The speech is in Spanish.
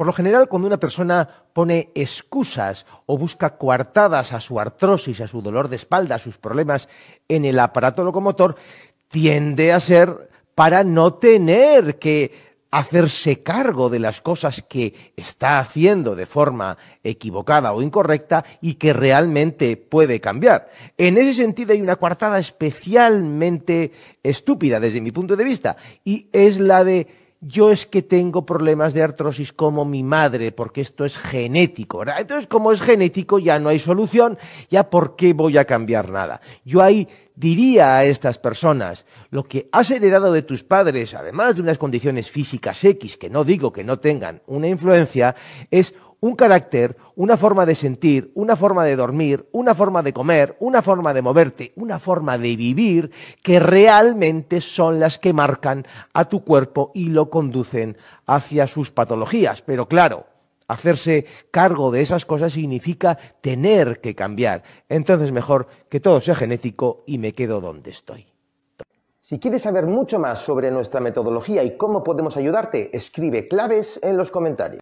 Por lo general, cuando una persona pone excusas o busca coartadas a su artrosis, a su dolor de espalda, a sus problemas en el aparato locomotor, tiende a ser para no tener que hacerse cargo de las cosas que está haciendo de forma equivocada o incorrecta y que realmente puede cambiar. En ese sentido hay una coartada especialmente estúpida desde mi punto de vista y es la de yo es que tengo problemas de artrosis como mi madre, porque esto es genético, ¿verdad? Entonces, como es genético, ya no hay solución, ya por qué voy a cambiar nada. Yo ahí diría a estas personas, lo que has heredado de tus padres, además de unas condiciones físicas X, que no digo que no tengan una influencia, es un carácter, una forma de sentir, una forma de dormir, una forma de comer, una forma de moverte, una forma de vivir, que realmente son las que marcan a tu cuerpo y lo conducen hacia sus patologías. Pero claro, hacerse cargo de esas cosas significa tener que cambiar. Entonces mejor que todo sea genético y me quedo donde estoy. Si quieres saber mucho más sobre nuestra metodología y cómo podemos ayudarte, escribe claves en los comentarios.